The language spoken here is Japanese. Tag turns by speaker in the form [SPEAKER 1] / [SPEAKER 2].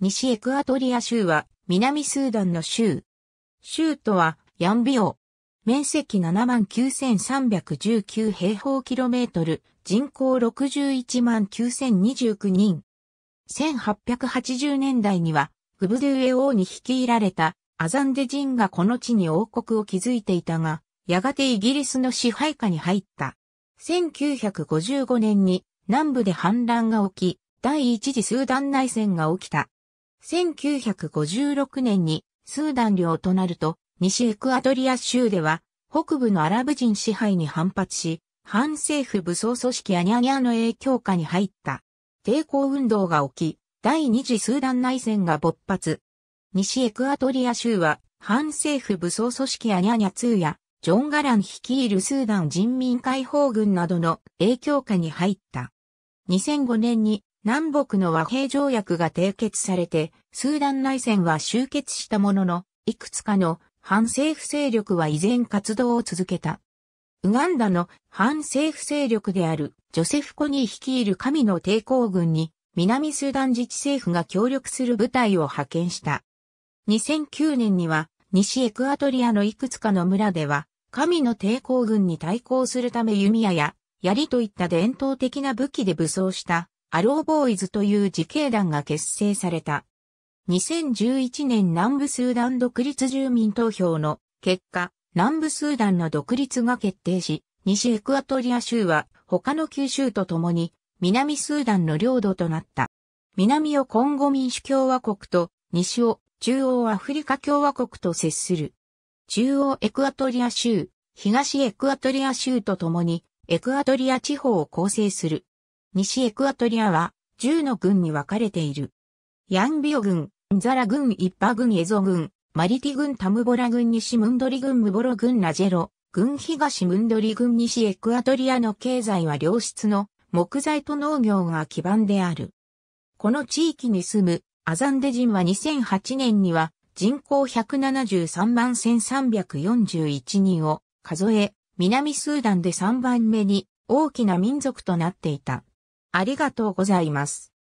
[SPEAKER 1] 西エクアトリア州は南スーダンの州。州都はヤンビオ。面積79,319平方キロメートル、人口619,029人。1880年代にはグブドゥエ王に率いられたアザンデ人がこの地に王国を築いていたが、やがてイギリスの支配下に入った。1955年に南部で反乱が起き、第一次スーダン内戦が起きた。1956年にスーダン領となると、西エクアドリア州では、北部のアラブ人支配に反発し、反政府武装組織アニャニャの影響下に入った。抵抗運動が起き、第二次スーダン内戦が勃発。西エクアトリア州は、反政府武装組織アニャニャ2や、ジョン・ガラン率いるスーダン人民解放軍などの影響下に入った。2005年に南北の和平条約が締結されて、スーダン内戦は終結したものの、いくつかの反政府勢力は依然活動を続けた。ウガンダの反政府勢力であるジョセフ・コニー率いる神の抵抗軍に南スーダン自治政府が協力する部隊を派遣した。2009年には西エクアトリアのいくつかの村では神の抵抗軍に対抗するため弓矢や槍といった伝統的な武器で武装したアローボーイズという自警団が結成された。2011年南部スーダン独立住民投票の結果、南部スーダンの独立が決定し、西エクアトリア州は他の九州とともに南スーダンの領土となった。南をコンゴ民主共和国と西を中央アフリカ共和国と接する。中央エクアトリア州、東エクアトリア州とともにエクアトリア地方を構成する。西エクアトリアは10の軍に分かれている。ヤンビオ軍、ンザラ軍、イッパ軍、エゾ軍、マリティ軍、タムボラ軍、西ムンドリ軍、ムボロ軍、ナジェロ、軍東ムンドリ軍、西エクアトリアの経済は良質の木材と農業が基盤である。この地域に住むアザンデ人は2008年には人口173万1341人を数え、南スーダンで3番目に大きな民族となっていた。ありがとうございます。